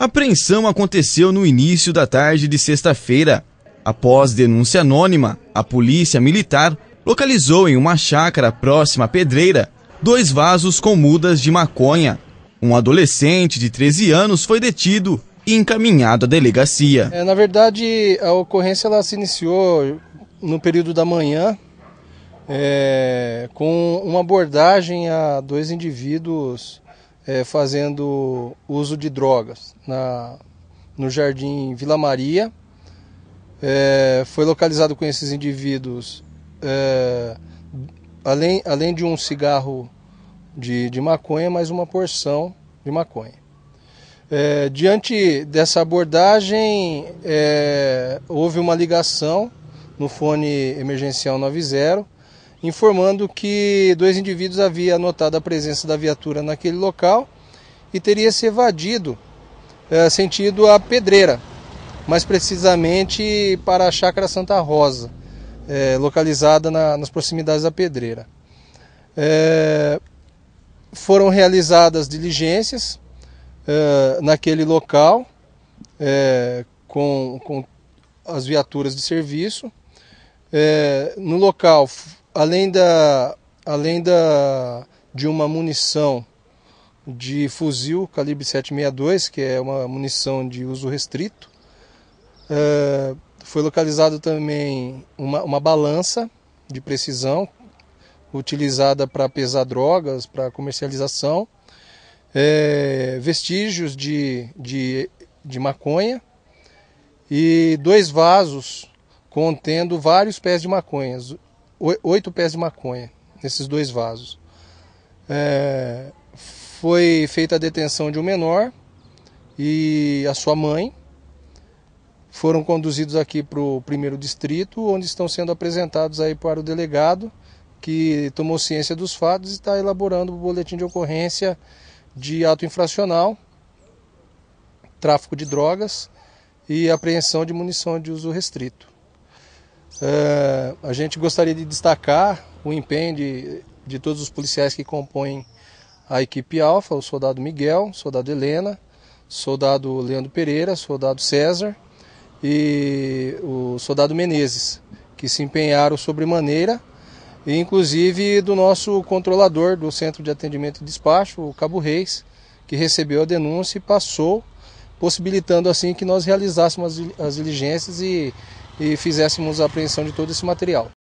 A apreensão aconteceu no início da tarde de sexta-feira. Após denúncia anônima, a polícia militar localizou em uma chácara próxima à pedreira dois vasos com mudas de maconha. Um adolescente de 13 anos foi detido e encaminhado à delegacia. É, na verdade, a ocorrência ela se iniciou no período da manhã é, com uma abordagem a dois indivíduos é, fazendo uso de drogas na, no Jardim Vila Maria. É, foi localizado com esses indivíduos, é, além, além de um cigarro de, de maconha, mais uma porção de maconha. É, diante dessa abordagem, é, houve uma ligação no fone emergencial 90 informando que dois indivíduos haviam notado a presença da viatura naquele local e teria se evadido é, sentido a Pedreira, mais precisamente para a Chácara Santa Rosa, é, localizada na, nas proximidades da Pedreira. É, foram realizadas diligências naquele local com, com as viaturas de serviço. É, no local além da além da de uma munição de fuzil calibre 762, que é uma munição de uso restrito. Eh, foi localizado também uma, uma balança de precisão utilizada para pesar drogas, para comercialização, eh, vestígios de, de, de maconha e dois vasos contendo vários pés de maconhas, oito pés de maconha nesses dois vasos. É, foi feita a detenção de um menor e a sua mãe. Foram conduzidos aqui para o primeiro distrito, onde estão sendo apresentados aí para o delegado, que tomou ciência dos fatos e está elaborando o boletim de ocorrência de ato infracional, tráfico de drogas e apreensão de munição de uso restrito. É, a gente gostaria de destacar o empenho de, de todos os policiais que compõem a equipe Alfa, o soldado Miguel, soldado Helena, soldado Leandro Pereira, soldado César e o soldado Menezes, que se empenharam sobremaneira, e inclusive do nosso controlador do Centro de Atendimento e Despacho, o Cabo Reis, que recebeu a denúncia e passou, possibilitando assim que nós realizássemos as diligências e e fizéssemos a apreensão de todo esse material.